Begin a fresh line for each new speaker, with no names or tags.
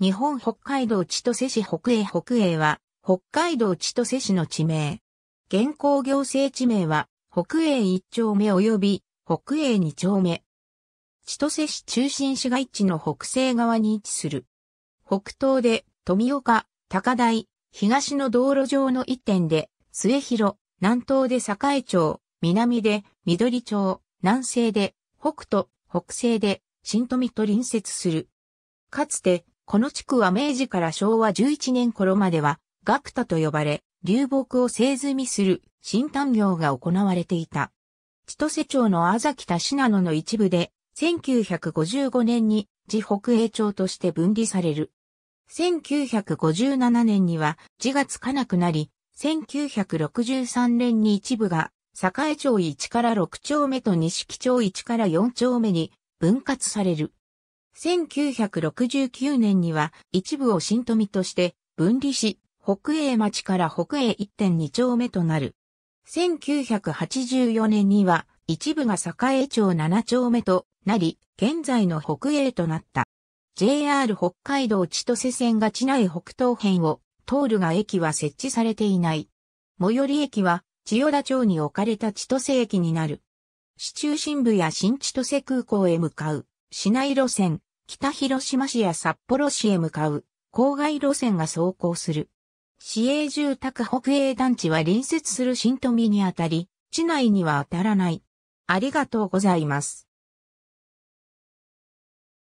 日本北海道千歳市北栄北栄は、北海道千歳市の地名。現行行政地名は、北栄一丁目及び、北栄二丁目。千歳市中心市街地の北西側に位置する。北東で、富岡、高台、東の道路上の一点で、末広、南東で栄町、南で、緑町、南西で、北と、北西で、新富と隣接する。かつて、この地区は明治から昭和11年頃までは、学田と呼ばれ、流木を製済みする新炭業が行われていた。千歳町の安崎田信濃の一部で、1955年に自北栄町として分離される。1957年には字がつかなくなり、1963年に一部が、栄町1から6丁目と西木町1から4丁目に分割される。1969年には一部を新富として分離し、北栄町から北栄1.2丁目となる。1984年には一部が栄町7丁目となり、現在の北栄となった。JR 北海道千歳線が地内北東辺を通るが駅は設置されていない。最寄り駅は千代田町に置かれた千歳駅になる。市中心部や新千歳空港へ向かう市内路線北広島市や札幌市へ向かう郊外路線が走行する。市営住宅北営団地は隣接する新富にあたり、市内には当たらない。ありがとうご
ざいます。